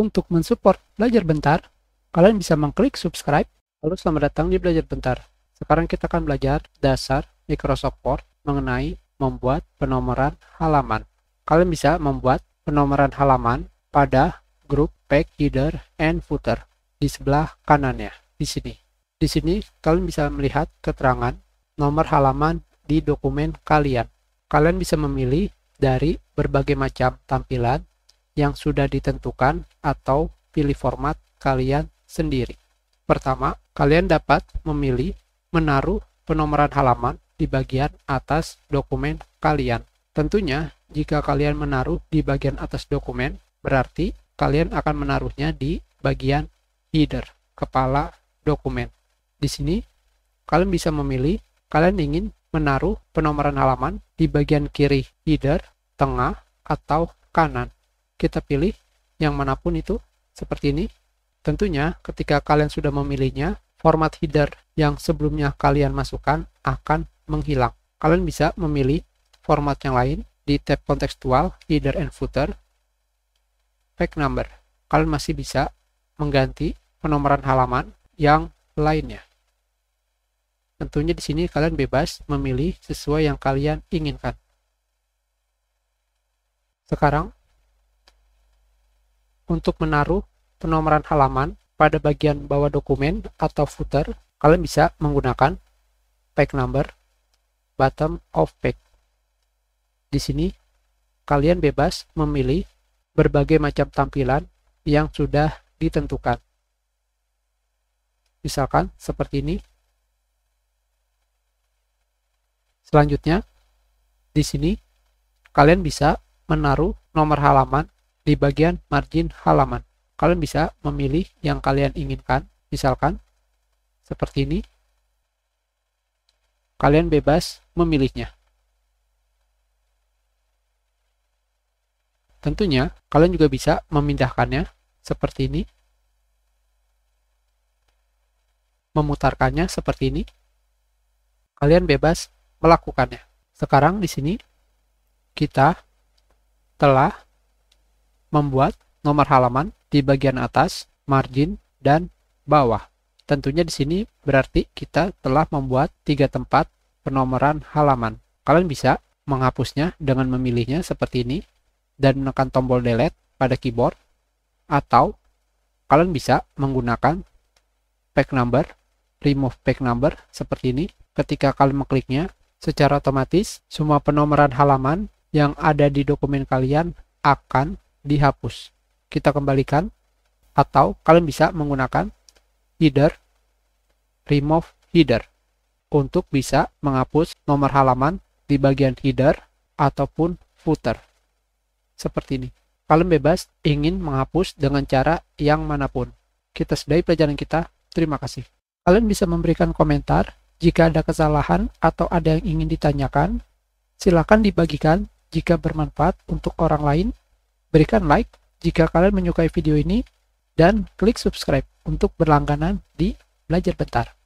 Untuk mensupport Belajar Bentar, kalian bisa mengklik subscribe. Lalu selamat datang di Belajar Bentar. Sekarang kita akan belajar dasar Microsoft Word mengenai membuat penomoran halaman. Kalian bisa membuat penomoran halaman pada grup pack header and footer di sebelah kanannya, di sini. Di sini kalian bisa melihat keterangan nomor halaman di dokumen kalian. Kalian bisa memilih dari berbagai macam tampilan yang sudah ditentukan atau pilih format kalian sendiri. Pertama, kalian dapat memilih menaruh penomoran halaman di bagian atas dokumen kalian. Tentunya, jika kalian menaruh di bagian atas dokumen, berarti kalian akan menaruhnya di bagian header, kepala dokumen. Di sini, kalian bisa memilih kalian ingin menaruh penomoran halaman di bagian kiri header, tengah, atau kanan kita pilih yang manapun itu seperti ini. Tentunya ketika kalian sudah memilihnya, format header yang sebelumnya kalian masukkan akan menghilang. Kalian bisa memilih format yang lain di tab kontekstual, header and footer, pack number. Kalian masih bisa mengganti penomoran halaman yang lainnya. Tentunya di sini kalian bebas memilih sesuai yang kalian inginkan. Sekarang untuk menaruh penomoran halaman pada bagian bawah dokumen atau footer, kalian bisa menggunakan page number bottom of page. Di sini kalian bebas memilih berbagai macam tampilan yang sudah ditentukan. Misalkan seperti ini. Selanjutnya, di sini kalian bisa menaruh nomor halaman di bagian margin halaman. Kalian bisa memilih yang kalian inginkan, misalkan seperti ini. Kalian bebas memilihnya. Tentunya, kalian juga bisa memindahkannya seperti ini. Memutarkannya seperti ini. Kalian bebas melakukannya. Sekarang di sini kita telah membuat nomor halaman di bagian atas, margin, dan bawah. Tentunya di sini berarti kita telah membuat tiga tempat penomoran halaman. Kalian bisa menghapusnya dengan memilihnya seperti ini dan menekan tombol delete pada keyboard atau kalian bisa menggunakan pack number, remove pack number seperti ini. Ketika kalian mengkliknya, secara otomatis semua penomoran halaman yang ada di dokumen kalian akan dihapus. Kita kembalikan atau kalian bisa menggunakan header remove header untuk bisa menghapus nomor halaman di bagian header ataupun footer. Seperti ini. Kalian bebas ingin menghapus dengan cara yang manapun. Kita sudahi pelajaran kita. Terima kasih. Kalian bisa memberikan komentar jika ada kesalahan atau ada yang ingin ditanyakan. Silakan dibagikan jika bermanfaat untuk orang lain Berikan like jika kalian menyukai video ini dan klik subscribe untuk berlangganan di Belajar Bentar.